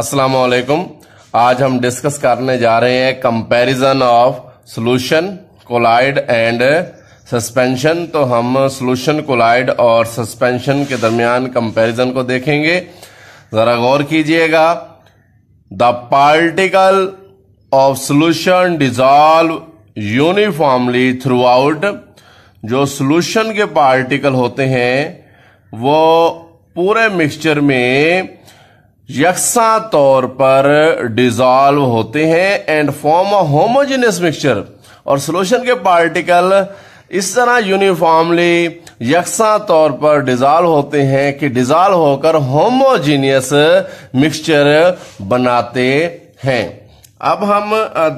अस्सलाम वालेकुम आज हम डिस्कस करने जा रहे हैं comparison of solution colloid and suspension तो हम सॉल्यूशन कोलाइड और सस्पेंशन के दरमियान कंपैरिजन को देखेंगे जरा गौर कीजिएगा the particle of solution dissolve uniformly throughout जो सॉल्यूशन के पार्टिकल होते हैं वो पूरे मिक्सचर में यकसा तौर पर डिजॉल्व होते हैं and form a homogeneous mixture और सोल्यूशन के पार्टिकल इस तरह यूनिफॉर्मली यकसा तौर पर डिजॉल्व होते हैं कि डिजॉल्व होकर होमोजीनियस मिक्सचर बनाते हैं अब हम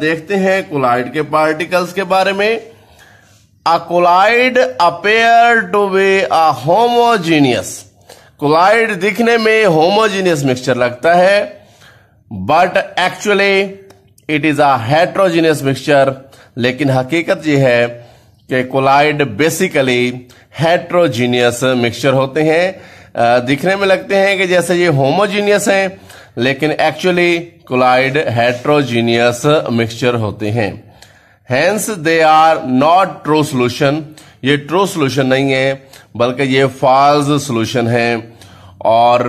देखते हैं कोलाइड के पार्टिकल्स के बारे में a colloid appear to be a homogeneous colloid दिखने में होमोजीनियस मिक्सचर लगता है but actually it is heterogeneous heterogeneous mixture लेकिन हकीकत यह है कि कोलाइड बेसिकली हेट्रोजीनियस मिक्सचर होते हैं दिखने में लगते हैं कि जैसे ये होमोजीनियस हैं लेकिन एक्चुअली कोलाइड हेट्रोजीनियस मिक्सचर होते हैं hence they are not true solution ये ट्रू सोल्यूशन नहीं है बल्कि ये फॉल्स सोल्यूशन है और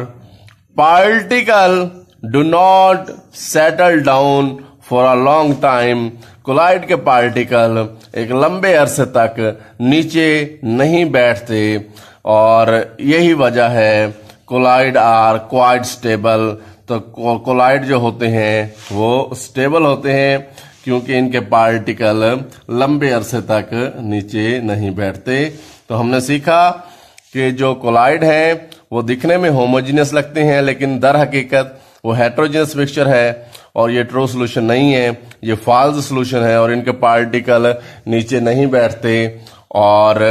particle do not settle down for a long time colloid के पार्टिकल एक लंबे अरसे तक नीचे नहीं बैठते और यही वजह है कोलाइड आर क्वाइट स्टेबल तो कोलाइड जो होते हैं वो स्टेबल होते हैं क्योंकि इनके पार्टिकल लंबे अरसे तक नीचे नहीं बैठते तो हमने सीखा कि जो कोलाइड हैं वो दिखने में होमोजीनियस लगते हैं लेकिन दर हकीकत वो हेट्रोजीनियस मिक्सचर है और ये ट्रो सोल्यूशन नहीं है ये फॉल्स सोल्यूशन है और इनके पार्टिकल नीचे नहीं बैठते और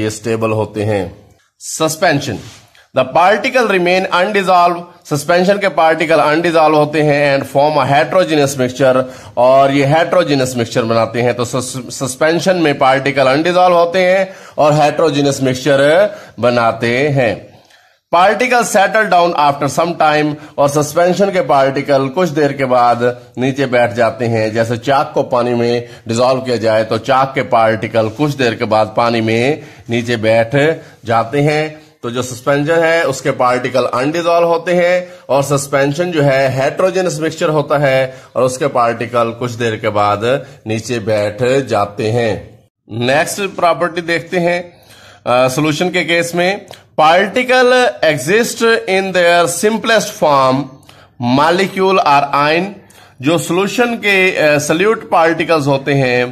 ये स्टेबल होते हैं suspension the particle remain undissolved suspension के पार्टिकल अनडिजॉल्व होते हैं and form a heterogeneous mixture और ये हेट्रोजीनियस मिक्सचर बनाते हैं तो सस्पेंशन में पार्टिकल अनडिजॉल्व होते हैं और हेट्रोजीनियस मिक्सचर बनाते हैं particle settle down after some time और सस्पेंशन के पार्टिकल कुछ देर के बाद नीचे बैठ जाते हैं जैसे चाक को पानी में डिजोल्व किया जाए तो चाक के पार्टिकल कुछ देर के बाद पानी में नीचे बैठ जाते हैं तो जो सस्पेंशन है उसके पार्टिकल अनडिजोल्व होते हैं और सस्पेंशन जो है हेट्रोजेनस मिक्सचर होता है और उसके पार्टिकल कुछ देर के बाद नीचे बैठ जाते हैं नेक्स्ट प्रॉपर्टी देखते हैं सोल्यूशन के केस में particle exist in their simplest form molecule or ion जो सोल्यूशन के सल्यूट uh, पार्टिकल्स होते हैं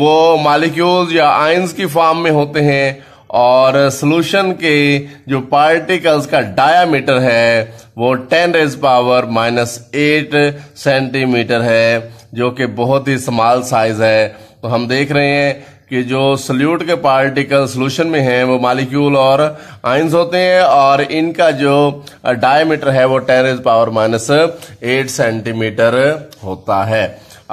वो मालिक्यूल्स या आइंस की फॉर्म में होते हैं और सोल्यूशन के जो पार्टिकल्स का डायामीटर है वो 10 raise power minus eight centimetre है जो कि बहुत ही स्मॉल साइज है तो हम देख रहे हैं कि जो सल्यूट के पार्टिकल सोल्यूशन में हैं वो मालिक्यूल और आइंस होते हैं और इनका जो डायमीटर है वो ten is power minus eight centimetre होता है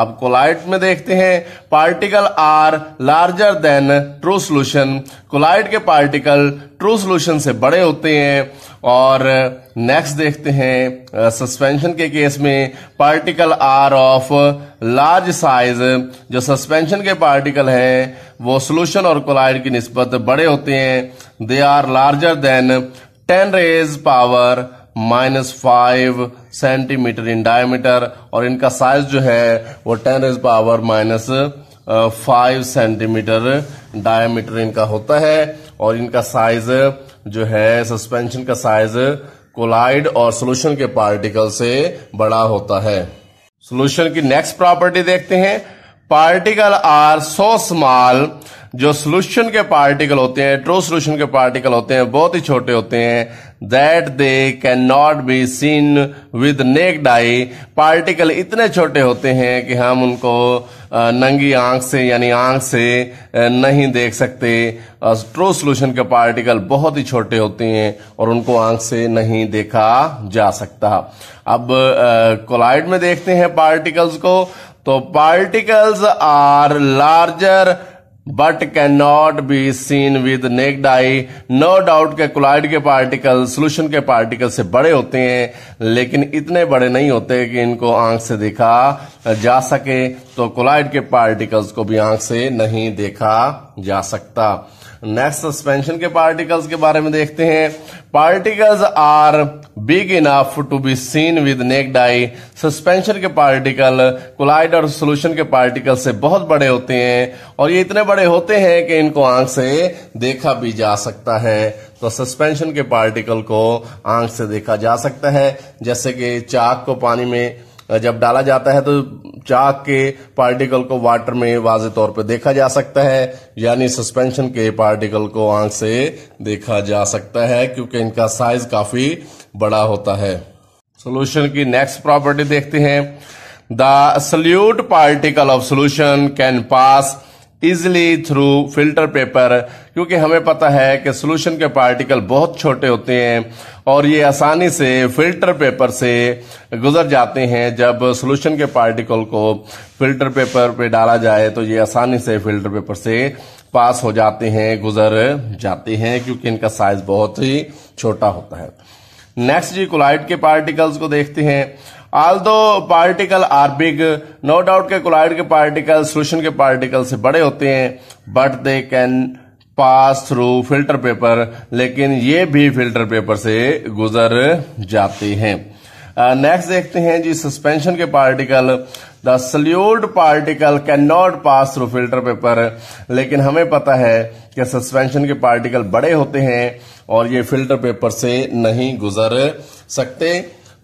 अब कोलाइट में देखते हैं particle are larger than true solution colloid के पार्टिकल ट्रू सोल्यूशन से बड़े होते हैं और नेक्स्ट देखते हैं सस्पेंशन के केस में particle are of large size जो सस्पेंशन के पार्टिकल हैं वो सोल्यूशन और कोलाइड की नस्बत बड़े होते हैं they are larger than ten raise power minus five centimetre in diameter और इनका साइज जो है वो ten raise power minus five centimetre diameter इनका होता है और इनका साइज जो है सस्पेंशन का साइज कोलाइड और सोल्यूशन के पार्टिकल से बड़ा होता है सोल्यूशन की नेक्स्ट प्रॉपर्टी देखते हैं पार्टिकल आर सो स्मॉल जो सोल्यूशन के पार्टिकल होते हैं ट्रू सोल्यूशन के पार्टिकल होते हैं बहुत ही छोटे होते हैं that they can not be seen with naked eye particle इतने छोटे होते हैं कि हम उनको नंगी आंख से यानी आंख से नहीं देख सकते ट्रू सोल्यूशन के पार्टिकल बहुत ही छोटे होते हैं और उनको आंख से नहीं देखा जा सकता अब कोलाइड में देखते हैं पार्टिकल्स को तो particles are larger but can not be seen with naked eye no doubt के क्लाइड के पार्टिकल सोल्यूशन के पार्टिकल से बड़े होते हैं लेकिन इतने बड़े नहीं होते कि इनको आंख से देखा जा सके तो कोलाइड के पार्टिकल्स को भी आंख से नहीं देखा जा सकता नेक्स्ट सस्पेंशन के पार्टिकल्स के बारे में देखते हैं particles are big enough to be seen with naked eye suspension के पार्टिकल कोलाइड और सोल्यूशन के पार्टिकल से बहुत बड़े होते हैं और ये इतने बड़े होते हैं कि इनको आंख से देखा भी जा सकता है तो सस्पेंशन के पार्टिकल को आंख से देखा जा सकता है जैसे कि चाक को पानी में जब डाला जाता है तो चाक के पार्टिकल को वाटर में वाजे तौर पर देखा जा सकता है यानी सस्पेंशन के पार्टिकल को आंख से देखा जा सकता है क्योंकि इनका साइज काफी बड़ा होता है सोल्यूशन की नेक्स्ट प्रॉपर्टी देखते हैं the solute particle of solution can pass easily through filter paper क्योंकि हमें पता है कि सोल्यूशन के पार्टिकल बहुत छोटे होते हैं और ये आसानी से फिल्टर पेपर से गुजर जाते हैं जब सोल्यूशन के पार्टिकल को फिल्टर पेपर पे डाला जाए तो ये आसानी से फिल्टर पेपर से पास हो जाते हैं गुजर जाते हैं क्योंकि इनका साइज बहुत ही छोटा होता है नेक्स्ट जी कोलाइड के पार्टिकल्स को देखते हैं though particle are big no doubt के क्लोराइड के पार्टिकल सोल्यूशन के पार्टिकल से बड़े होते हैं but they can pass through filter paper लेकिन ये भी फिल्टर पेपर से गुजर जाते हैं नेक्स्ट uh, देखते हैं जी सस्पेंशन के particle the solute particle can not pass through filter paper लेकिन हमें पता है कि सस्पेंशन के पार्टिकल बड़े होते हैं और ये फिल्टर पेपर से नहीं गुजर सकते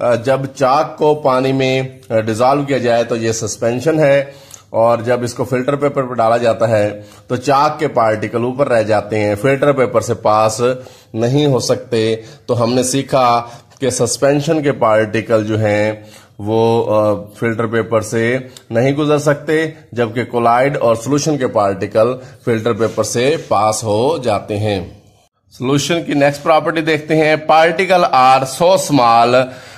जब चाक को पानी में डिजॉल्व किया जाए तो ये सस्पेंशन है और जब इसको फिल्टर पेपर पर डाला जाता है तो चाक के पार्टिकल ऊपर रह जाते हैं फिल्टर पेपर से पास नहीं हो सकते तो हमने सीखा कि सस्पेंशन के पार्टिकल जो हैं वो फिल्टर पेपर से नहीं गुजर सकते जबकि कोलाइड और सॉल्यूशन के पार्टिकल फिल्टर पेपर से पास हो जाते हैं सॉल्यूशन की नेक्स्ट प्रॉपर्टी देखते हैं पार्टिकल आर सो स्मॉल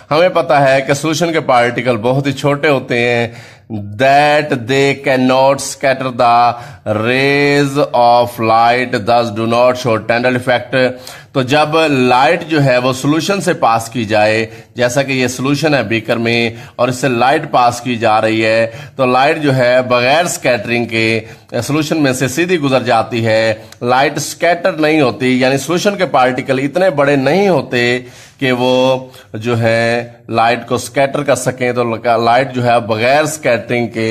हमें पता है कि सोल्यूशन के पार्टिकल बहुत ही छोटे होते हैं that they can not scatter the rays of light thus do not show Tyndall effect तो जब लाइट जो है वो सोल्यूशन से पास की जाए जैसा कि ये सोल्यूशन है बीकर में और इससे लाइट पास की जा रही है तो लाइट जो है बगैर स्कैटरिंग के सोल्यूशन में से सीधी गुजर जाती है लाइट स्कैटर नहीं होती यानी सोल्यूशन के पार्टिकल इतने बड़े नहीं होते कि वो जो है लाइट को स्कैटर कर सकें तो लाइट जो है बगैर स्कैटरिंग के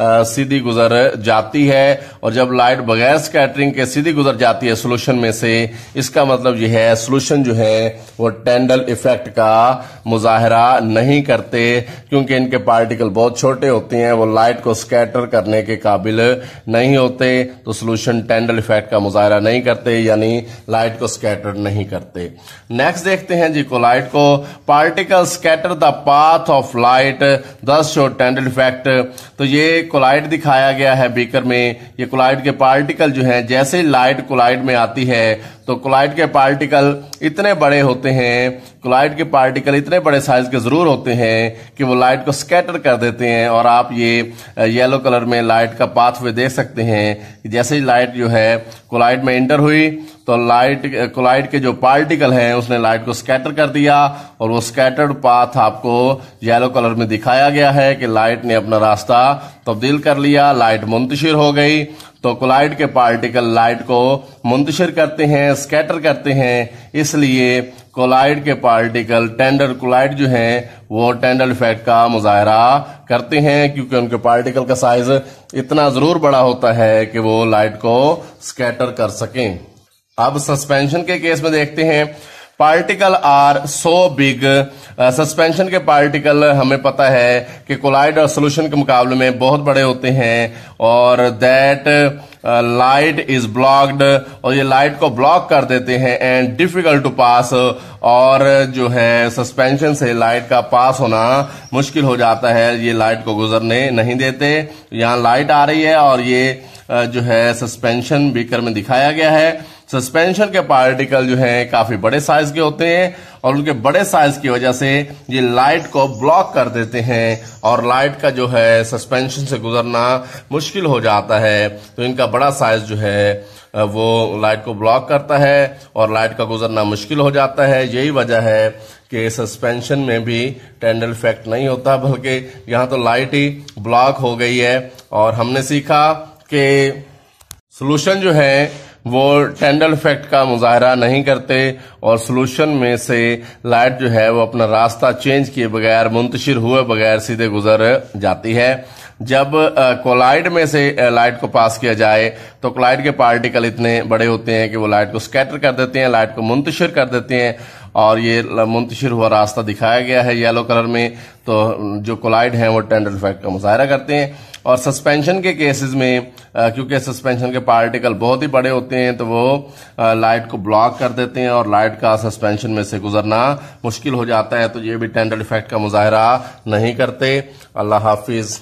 आ, सीधी गुजर जाती है और जब लाइट बगैर स्कैटरिंग के सीधी गुजर जाती है सोल्यूशन में से इसका मतलब यह है सोल्यूशन जो है वो टेंडल इफेक्ट का मुजाहरा नहीं करते क्योंकि इनके पार्टिकल बहुत छोटे होते हैं वो लाइट को स्कैटर करने के काबिल नहीं होते तो सोल्यूशन टेंडल इफेक्ट का मुजाहरा नहीं करते यानी लाइट को स्कैटर नहीं करते नेक्स्ट देखते हैं जी कोलाइट को particles scatter the path of light thus show Tyndall effect तो ये कोलाइड दिखाया गया है बीकर में ये कोलाइड के पार्टिकल जो है जैसे लाइट कोलाइड में आती है तो क्लाइड के पार्टिकल इतने बड़े होते हैं क्लाइड के पार्टिकल इतने बड़े साइज के ज़रूर होते हैं कि वो लाइट को स्कैटर कर देते हैं और आप ये येलो कलर में लाइट का पाथवे देख सकते हैं जैसे ही लाइट जो है क्लाइड में इंटर हुई तो लाइट क्लाइड के जो पार्टिकल हैं उसने लाइट को स्कैटर कर दिया और वो स्कैटर्ड पाथ आपको येलो कलर में दिखाया गया है कि लाइट ने अपना रास्ता तब्दील कर लिया लाइट मुंतशिर हो गई तो कोलाइड के पार्टिकल लाइट को मुंतशिर करते हैं स्कैटर करते हैं इसलिए कोलाइड के पार्टिकल टेंडर कोलाइड जो हैं वो टेंडर इफेक्ट का मुजाहरा करते हैं क्योंकि उनके पार्टिकल का साइज इतना जरूर बड़ा होता है कि वो लाइट को स्कैटर कर सकें अब सस्पेंशन के केस में देखते हैं particle are so big suspension के पार्टिकल हमें पता है कि कोलाइड और सोल्यूशन के मुकाबले में बहुत बड़े होते हैं और दैट लाइट इज ब्लॉक्ड और ये लाइट को ब्लॉक कर देते हैं एंड डिफिकल्ट टू पास और जो है सस्पेंशन से लाइट का पास होना मुश्किल हो जाता है ये लाइट को गुजरने नहीं देते यहाँ लाइट आ रही है और ये uh, जो है सस्पेंशन बीकर में दिखाया गया है सस्पेंशन के पार्टिकल जो हैं काफी बड़े साइज के होते हैं और उनके बड़े साइज की वजह से ये लाइट को ब्लॉक कर देते हैं और लाइट का जो है सस्पेंशन से गुजरना मुश्किल हो जाता है तो इनका बड़ा साइज जो है वो लाइट को ब्लॉक करता है और लाइट का गुजरना मुश्किल हो जाता है यही वजह है कि सस्पेंशन में भी टेंडल इफेक्ट नहीं होता बल्कि यहाँ तो लाइट ही ब्लॉक हो गई है और हमने सीखा कि सोल्यूशन जो है वो टेंडल इफेक्ट का मुजाहरा नहीं करते और सोल्यूशन में से लाइट जो है वो अपना रास्ता चेंज किए बगैर मुंतशिर हुए बगैर सीधे गुजर जाती है जब कोलाइड में से लाइट को पास किया जाए तो कोलाइड के पार्टिकल इतने बड़े होते हैं कि वो लाइट को स्कैटर कर देते हैं लाइट को मुंतशिर कर देते हैं और ये मुंतशिर हुआ रास्ता दिखाया गया है येलो कलर में तो जो कोलाइड हैं वो टेंडल इफेक्ट का मुजाहरा करते हैं और सस्पेंशन के केसेस में क्योंकि सस्पेंशन के पार्टिकल बहुत ही बड़े होते हैं तो वो लाइट को ब्लॉक कर देते हैं और लाइट का सस्पेंशन में से गुजरना मुश्किल हो जाता है तो ये भी टेंडल इफेक्ट का मुजाहरा नहीं करते अल्लाह हाफिज़